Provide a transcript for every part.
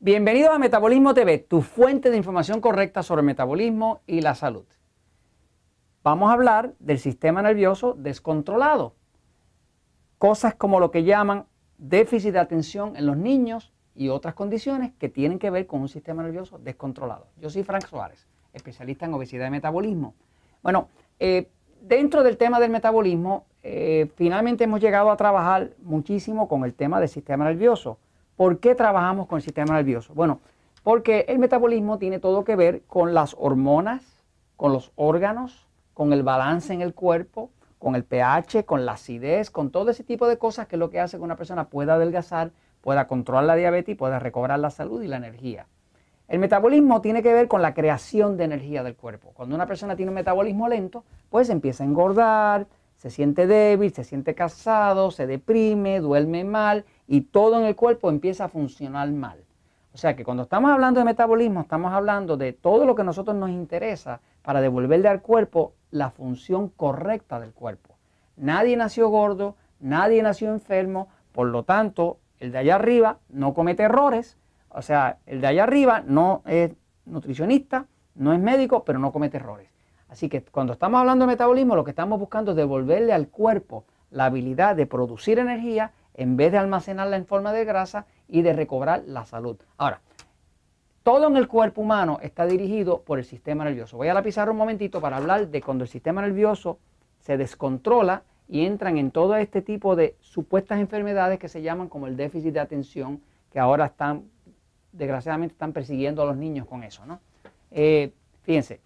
Bienvenidos a Metabolismo TV, tu fuente de información correcta sobre metabolismo y la salud. Vamos a hablar del sistema nervioso descontrolado. Cosas como lo que llaman déficit de atención en los niños y otras condiciones que tienen que ver con un sistema nervioso descontrolado. Yo soy Frank Suárez, especialista en obesidad y metabolismo. Bueno, eh, dentro del tema del metabolismo, eh, finalmente hemos llegado a trabajar muchísimo con el tema del sistema nervioso. ¿Por qué trabajamos con el sistema nervioso? Bueno, porque el metabolismo tiene todo que ver con las hormonas, con los órganos, con el balance en el cuerpo, con el pH, con la acidez, con todo ese tipo de cosas que es lo que hace que una persona pueda adelgazar, pueda controlar la diabetes y pueda recobrar la salud y la energía. El metabolismo tiene que ver con la creación de energía del cuerpo. Cuando una persona tiene un metabolismo lento, pues empieza a engordar, se siente débil, se siente cansado, se deprime, duerme mal y todo en el cuerpo empieza a funcionar mal. O sea que cuando estamos hablando de metabolismo, estamos hablando de todo lo que a nosotros nos interesa para devolverle al cuerpo la función correcta del cuerpo. Nadie nació gordo, nadie nació enfermo, por lo tanto, el de allá arriba no comete errores, o sea, el de allá arriba no es nutricionista, no es médico, pero no comete errores. Así que cuando estamos hablando de metabolismo, lo que estamos buscando es devolverle al cuerpo la habilidad de producir energía en vez de almacenarla en forma de grasa y de recobrar la salud. Ahora, todo en el cuerpo humano está dirigido por el sistema nervioso. Voy a la pizarra un momentito para hablar de cuando el sistema nervioso se descontrola y entran en todo este tipo de supuestas enfermedades que se llaman como el déficit de atención, que ahora están, desgraciadamente, están persiguiendo a los niños con eso, ¿no? Eh, fíjense,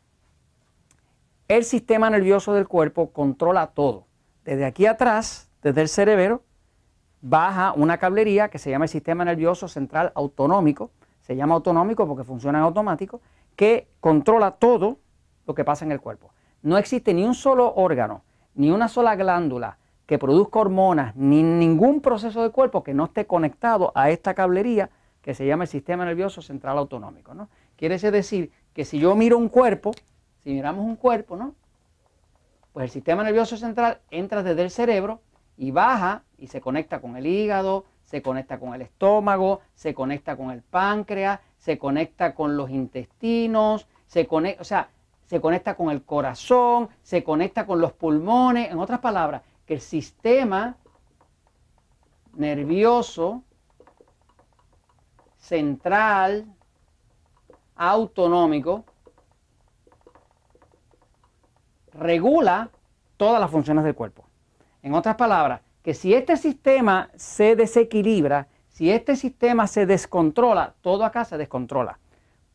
el sistema nervioso del cuerpo controla todo. Desde aquí atrás, desde el cerebro, baja una cablería que se llama el sistema nervioso central autonómico, se llama autonómico porque funciona en automático, que controla todo lo que pasa en el cuerpo. No existe ni un solo órgano, ni una sola glándula que produzca hormonas, ni ningún proceso de cuerpo que no esté conectado a esta cablería que se llama el sistema nervioso central autonómico. ¿no? Quiere decir que si yo miro un cuerpo, si miramos un cuerpo, ¿no? pues el sistema nervioso central entra desde el cerebro y baja y se conecta con el hígado, se conecta con el estómago, se conecta con el páncreas, se conecta con los intestinos, se conecta, o sea, se conecta con el corazón, se conecta con los pulmones, en otras palabras, que el sistema nervioso central autonómico regula todas las funciones del cuerpo. En otras palabras, que si este sistema se desequilibra, si este sistema se descontrola, todo acá se descontrola.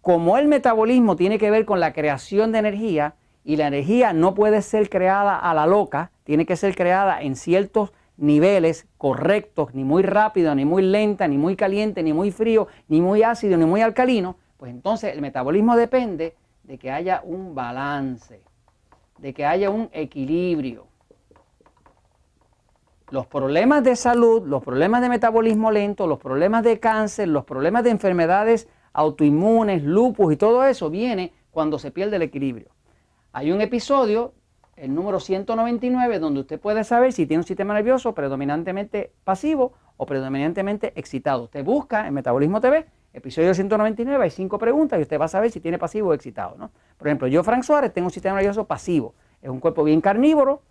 Como el metabolismo tiene que ver con la creación de energía y la energía no puede ser creada a la loca, tiene que ser creada en ciertos niveles correctos, ni muy rápido, ni muy lenta, ni muy caliente, ni muy frío, ni muy ácido, ni muy alcalino, pues entonces el metabolismo depende de que haya un balance, de que haya un equilibrio los problemas de salud, los problemas de metabolismo lento, los problemas de cáncer, los problemas de enfermedades autoinmunes, lupus y todo eso viene cuando se pierde el equilibrio. Hay un episodio, el número 199, donde usted puede saber si tiene un sistema nervioso predominantemente pasivo o predominantemente excitado. Usted busca en Metabolismo TV, episodio 199, hay cinco preguntas y usted va a saber si tiene pasivo o excitado. ¿no? Por ejemplo, yo, Frank Suárez, tengo un sistema nervioso pasivo. Es un cuerpo bien carnívoro,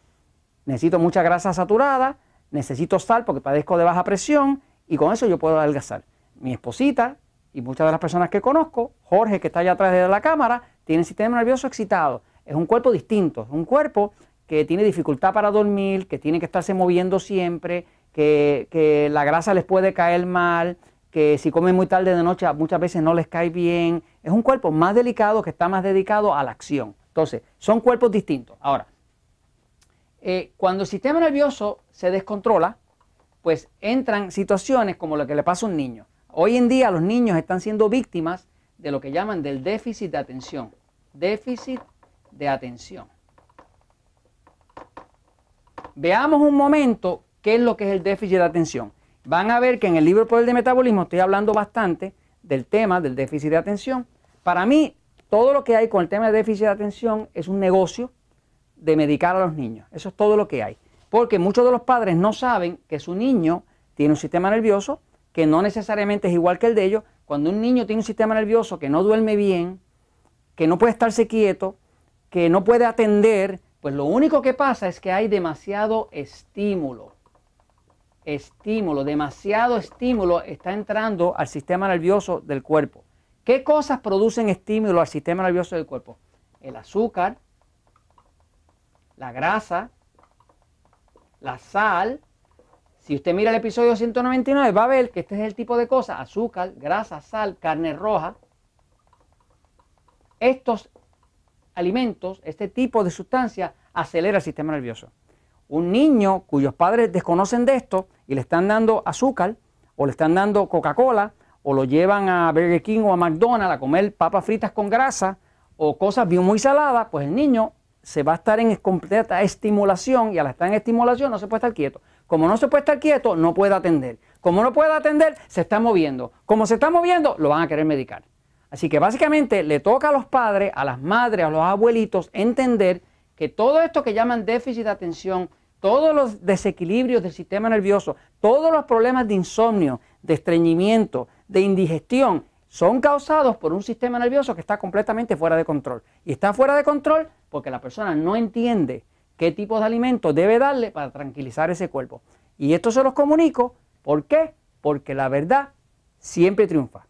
necesito mucha grasa saturada, necesito sal porque padezco de baja presión y con eso yo puedo adelgazar. Mi esposita y muchas de las personas que conozco, Jorge que está allá atrás de la cámara, tiene sistema nervioso excitado. Es un cuerpo distinto, un cuerpo que tiene dificultad para dormir, que tiene que estarse moviendo siempre, que, que la grasa les puede caer mal, que si comen muy tarde de noche muchas veces no les cae bien. Es un cuerpo más delicado que está más dedicado a la acción. Entonces, son cuerpos distintos. Ahora, eh, cuando el sistema nervioso se descontrola, pues entran situaciones como lo que le pasa a un niño. Hoy en día los niños están siendo víctimas de lo que llaman del déficit de atención. Déficit de atención. Veamos un momento qué es lo que es el déficit de atención. Van a ver que en el libro el Poder de Metabolismo estoy hablando bastante del tema del déficit de atención. Para mí, todo lo que hay con el tema de déficit de atención es un negocio de medicar a los niños. Eso es todo lo que hay. Porque muchos de los padres no saben que su niño tiene un sistema nervioso que no necesariamente es igual que el de ellos. Cuando un niño tiene un sistema nervioso que no duerme bien, que no puede estarse quieto, que no puede atender, pues lo único que pasa es que hay demasiado estímulo. Estímulo, demasiado estímulo está entrando al sistema nervioso del cuerpo. ¿Qué cosas producen estímulo al sistema nervioso del cuerpo? El azúcar, la grasa, la sal. Si usted mira el episodio 199 va a ver que este es el tipo de cosas, azúcar, grasa, sal, carne roja. Estos alimentos, este tipo de sustancia acelera el sistema nervioso. Un niño cuyos padres desconocen de esto y le están dando azúcar o le están dando Coca-Cola o lo llevan a Burger King o a McDonald's a comer papas fritas con grasa o cosas bien muy saladas, pues el niño se va a estar en completa estimulación y al estar en estimulación no se puede estar quieto. Como no se puede estar quieto, no puede atender. Como no puede atender, se está moviendo. Como se está moviendo, lo van a querer medicar. Así que básicamente le toca a los padres, a las madres, a los abuelitos entender que todo esto que llaman déficit de atención, todos los desequilibrios del sistema nervioso, todos los problemas de insomnio, de estreñimiento, de indigestión, son causados por un sistema nervioso que está completamente fuera de control. Y está fuera de control porque la persona no entiende qué tipo de alimentos debe darle para tranquilizar ese cuerpo. Y esto se los comunico, ¿por qué? Porque la verdad siempre triunfa.